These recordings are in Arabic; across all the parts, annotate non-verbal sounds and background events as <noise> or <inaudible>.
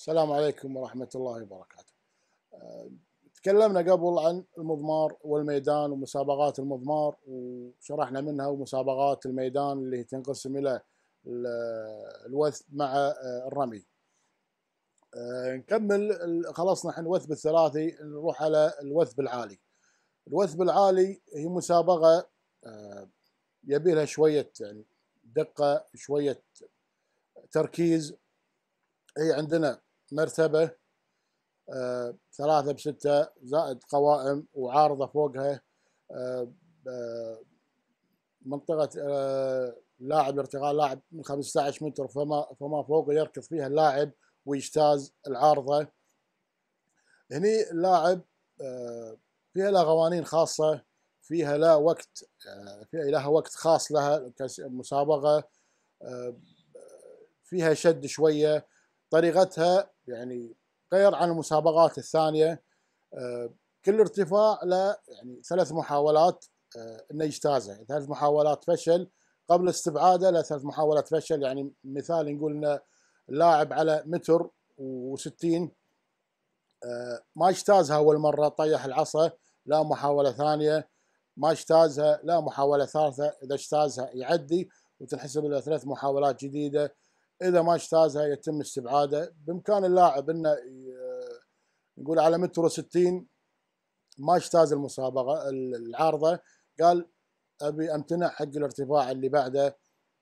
السلام عليكم ورحمة الله وبركاته آه، تكلمنا قبل عن المضمار والميدان ومسابقات المضمار وشرحنا منها ومسابقات الميدان اللي تنقسم إلى الوثب مع آه، الرمي آه، نكمل خلصنا احنا الوثب الثلاثي نروح على الوثب العالي الوثب العالي هي مسابقة يبي لها شوية يعني دقة شوية تركيز هي عندنا مرتبة آه ثلاثة بستة زائد قوائم وعارضة فوقها آه آه منطقة لاعب ارتقاء لاعب من 15 متر فما فما فوق يركض فيها اللاعب ويجتاز العارضة هني اللاعب آه، فيها لها قوانين خاصة فيها لا وقت آه، فيها لها وقت خاص لها كمسابقة آه، فيها شد شوية طريقتها يعني غير عن المسابقات الثانية آه، كل ارتفاع له يعني ثلاث محاولات آه، انه يجتازه، يعني ثلاث محاولات فشل قبل استبعاده له ثلاث محاولات فشل يعني مثال نقول انه لاعب على متر و60 آه، ما اجتازها اول مره طيح العصا لا محاوله ثانيه ما اجتازها لا محاوله ثالثه اذا اجتازها يعدي وتنحسب له ثلاث محاولات جديده اذا ما اجتازها يتم استبعاده بامكان اللاعب انه نقول على متر 60 ما اجتاز المسابقه العارضه قال ابي امتنع حق الارتفاع اللي بعده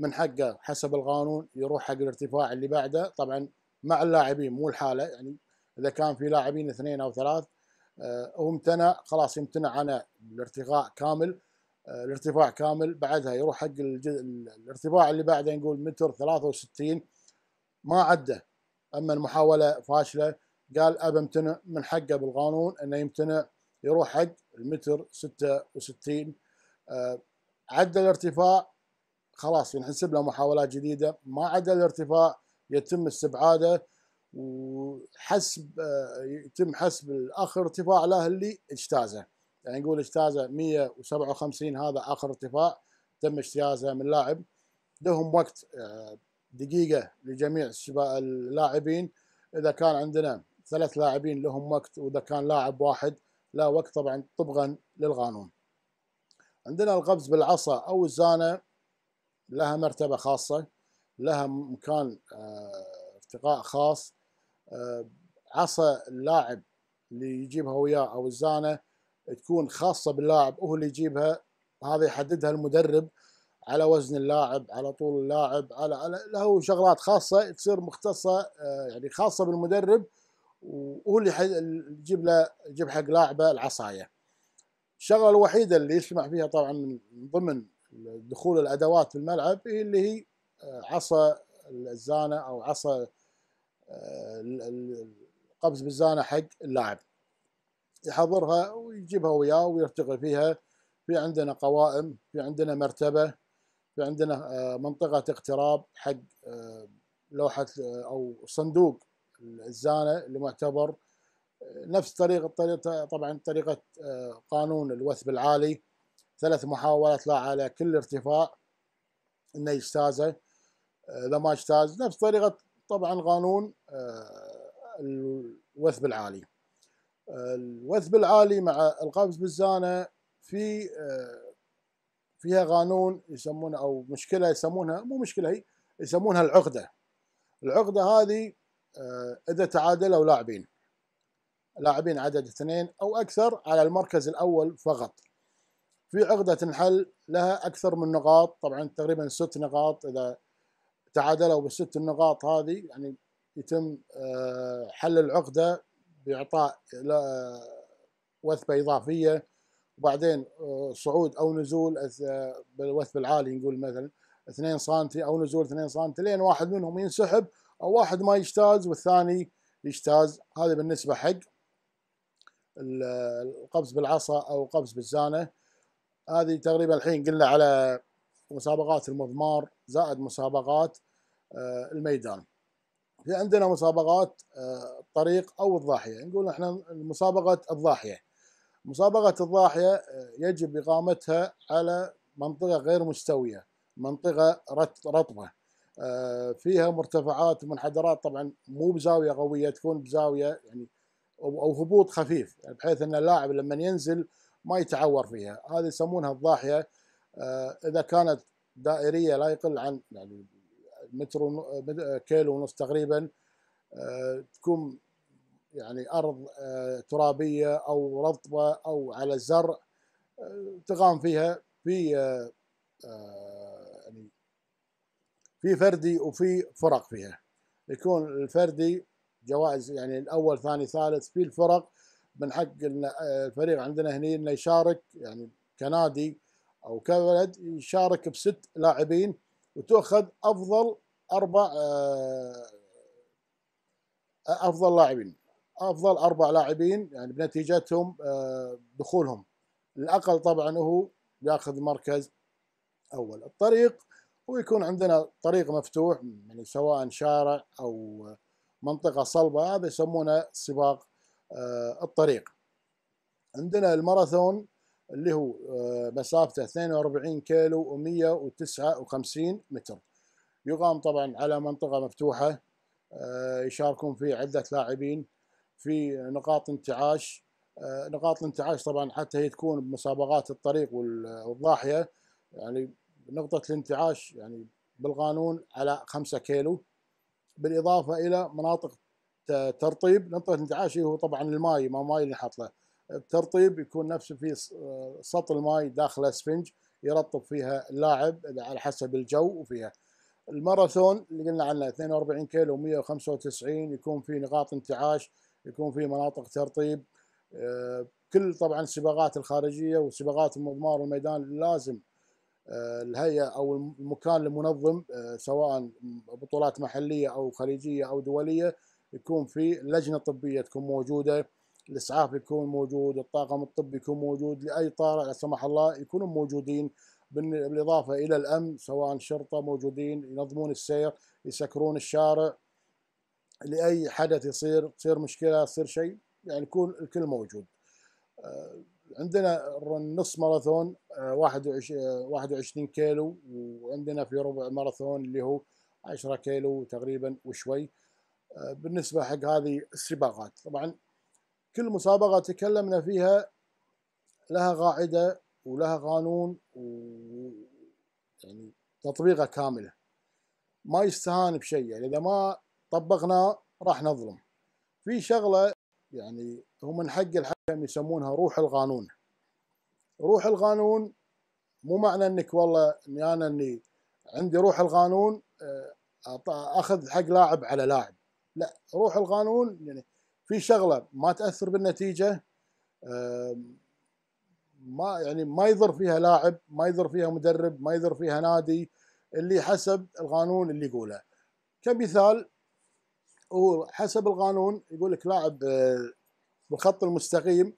من حقه حسب القانون يروح حق الارتفاع اللي بعده طبعا مع اللاعبين مو الحاله يعني اذا كان في لاعبين اثنين او ثلاث آه، هو امتنع خلاص يمتنع عن الارتقاء كامل آه، الارتفاع كامل بعدها يروح حق الجزء الارتفاع اللي بعده نقول متر 63 ما عده اما المحاوله فاشله قال ابى امتنع من حقه بالقانون انه يمتنع يروح حق المتر 66 آه، عدى الارتفاع خلاص ينحسب له محاولات جديده ما عدى الارتفاع يتم استبعاده وحسب آه، يتم حسب اخر ارتفاع له اللي اجتازه يعني نقول اجتازه 157 هذا اخر ارتفاع تم اجتيازه من لاعب لهم وقت آه، دقيقه لجميع اللاعبين اذا كان عندنا ثلاث لاعبين لهم وقت واذا كان لاعب واحد لا وقت طبعا طبقا للقانون عندنا القفز بالعصا او الزانه لها مرتبه خاصه لها مكان آه، ارتقاء خاص آه، عصا اللاعب اللي يجيبها وياه او الزانه تكون خاصه باللاعب وهو اللي يجيبها هذا يحددها المدرب على وزن اللاعب على طول اللاعب على على له شغلات خاصه تصير مختصه آه، يعني خاصه بالمدرب وهو اللي يجيب له يجيب حق لاعبه العصايه. الشغله الوحيده اللي يسمح فيها طبعا من ضمن دخول الادوات في الملعب هي اللي هي آه، عصا الزانه او عصا آه، القفز بالزانه حق اللاعب. يحضرها ويجيبها وياه ويرتقي فيها في عندنا قوائم في عندنا مرتبة في عندنا آه، منطقة اقتراب حق آه، لوحة آه، أو صندوق الزانة اللي معتبر نفس طريقة طريقة طبعا طريقة قانون الوثب العالي ثلاث محاولات لا على كل ارتفاع انه يجتازه اذا ما اجتاز نفس طريقة طبعا قانون الوثب العالي الوثب العالي مع القفز بالزانه في آه، فيها قانون يسمونه او مشكله يسمونها مو مشكله هي يسمونها العقده العقده هذه آه، اذا تعادلوا لاعبين لاعبين عدد اثنين او اكثر على المركز الاول فقط في عقده تنحل لها اكثر من نقاط طبعا تقريبا ست نقاط اذا تعادلوا بالست النقاط هذه يعني يتم آه، حل العقده باعطاء وثبه اضافيه وبعدين آه، صعود او نزول بالوثب العالي نقول مثلا 2 سم او نزول 2 سم لين واحد منهم ينسحب او واحد ما يجتاز والثاني يجتاز هذا بالنسبه حق القفز بالعصا او القفز بالزانه هذه تقريبا الحين قلنا على مسابقات المضمار زائد مسابقات آه، الميدان في عندنا مسابقات آه، الطريق او الضاحيه نقول احنا مسابقه الضاحيه مسابقه الضاحيه آه، يجب اقامتها على منطقه غير مستويه منطقه رطبه آه، فيها مرتفعات ومنحدرات طبعا مو بزاويه قويه تكون بزاويه يعني او هبوط خفيف يعني بحيث ان اللاعب لما ينزل ما يتعور فيها هذه يسمونها الضاحيه اذا كانت دائريه لا يقل عن يعني متر كيلو ونص تقريبا آه، تكون يعني ارض آه، ترابيه او رطبه او على الزرع آه، تقام فيها في يعني في فردي وفي فرق فيها يكون الفردي جوائز يعني الاول ثاني ثالث في الفرق من حق الفريق عندنا هني انه يشارك يعني كنادي او كولد يشارك بست لاعبين وتؤخذ افضل أربع آه، أفضل لاعبين أفضل أربع لاعبين يعني بنتيجتهم آه، دخولهم الأقل طبعا هو ياخذ مركز أول الطريق ويكون عندنا طريق مفتوح يعني سواء شارع أو منطقة صلبة هذا يسمونه سباق آه، الطريق عندنا الماراثون اللي هو مسافته 42 كيلو و159 متر يقام طبعا على منطقة مفتوحة آه، يشاركون فيه عدة لاعبين في نقاط انتعاش آه، نقاط الانتعاش طبعا حتى هي تكون بمسابقات الطريق والضاحية يعني نقطة الانتعاش يعني بالقانون على خمسة كيلو بالإضافة إلى مناطق ترطيب نقطة الانتعاش هو طبعا الماي ما ماي اللي حط له الترطيب يكون نفسه في آه، سطل ماي داخل اسفنج يرطب فيها اللاعب على حسب الجو وفيها الماراثون اللي قلنا عنه 42 كيلو 195 يكون في نقاط انتعاش يكون في مناطق ترطيب آه، كل طبعا السباقات الخارجيه وسباقات المضمار والميدان لازم آه، الهيئه او المكان المنظم آه، سواء بطولات محليه او خليجيه او دوليه يكون في لجنه طبيه تكون موجوده الاسعاف يكون موجود الطاقم الطبي يكون موجود لاي طارئ لا سمح الله يكونوا موجودين بالإضافة إلى الأمن سواء شرطة موجودين ينظمون السير يسكرون الشارع لأي حدث يصير تصير مشكلة تصير شيء يعني يكون الكل موجود آه، عندنا النص ماراثون 21 آه، آه، كيلو وعندنا في ربع ماراثون اللي هو 10 كيلو تقريبا وشوي بالنسبة حق هذه السباقات طبعا كل مسابقة تكلمنا فيها لها قاعدة ولها قانون و يعني تطبيقه كامله ما يستهان بشيء يعني اذا ما طبقناه راح نظلم في شغله يعني هو من حق الحكم يسمونها روح القانون روح القانون مو معنى انك والله اني انا اني عندي روح القانون آه، اخذ حق لاعب على لاعب لا روح القانون يعني في شغله ما تاثر بالنتيجه ما يعني ما يضر فيها لاعب ما يضر فيها مدرب ما يضر فيها نادي اللي حسب القانون اللي يقوله كمثال هو حسب القانون يقول لك لاعب آه، بالخط المستقيم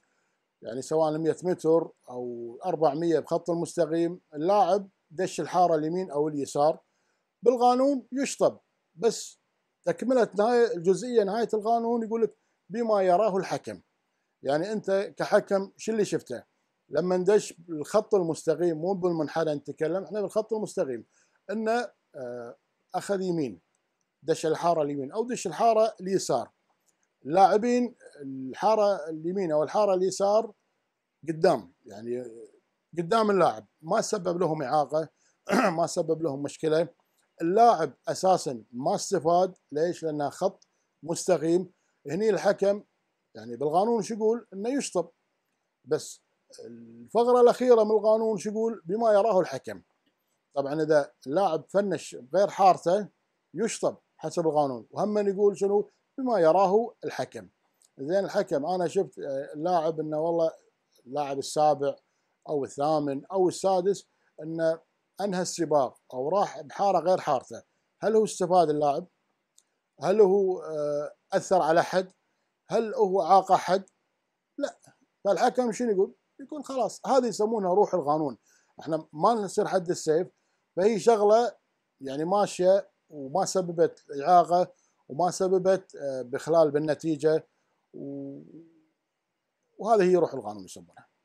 يعني سواء 100 متر او 400 بخط المستقيم اللاعب دش الحاره اليمين او اليسار بالقانون يشطب بس تكمله نهايه الجزئيه نهايه القانون يقول لك بما يراه الحكم يعني انت كحكم شو اللي شفته لما ندش بالخط المستقيم مو بالمنحنى نتكلم احنا بالخط المستقيم انه آه، اخذ يمين دش الحاره اليمين او دش الحاره اليسار اللاعبين الحاره اليمين او الحاره اليسار قدام يعني قدام اللاعب ما سبب لهم اعاقه <clears throat> ما سبب لهم مشكله اللاعب اساسا ما استفاد ليش؟ لانه خط مستقيم هني الحكم يعني بالقانون شو يقول؟ انه يشطب بس الفقرة الأخيرة من القانون شو يقول بما يراه الحكم طبعا إذا اللاعب فنش غير حارته يشطب حسب القانون وهم من يقول شنو بما يراه الحكم زين الحكم أنا شفت آه، اللاعب أنه والله اللاعب السابع أو الثامن أو السادس أنه أنهى السباق أو راح بحارة غير حارته هل هو استفاد اللاعب هل هو آه، أثر على أحد هل هو عاق أحد لا فالحكم شنو يقول يكون خلاص هذه يسمونها روح القانون احنا ما نصير حد السيف فهي شغله يعني ماشيه وما سببت اعاقه وما سببت آه، بخلال بالنتيجه و... وهذه هي روح القانون يسمونها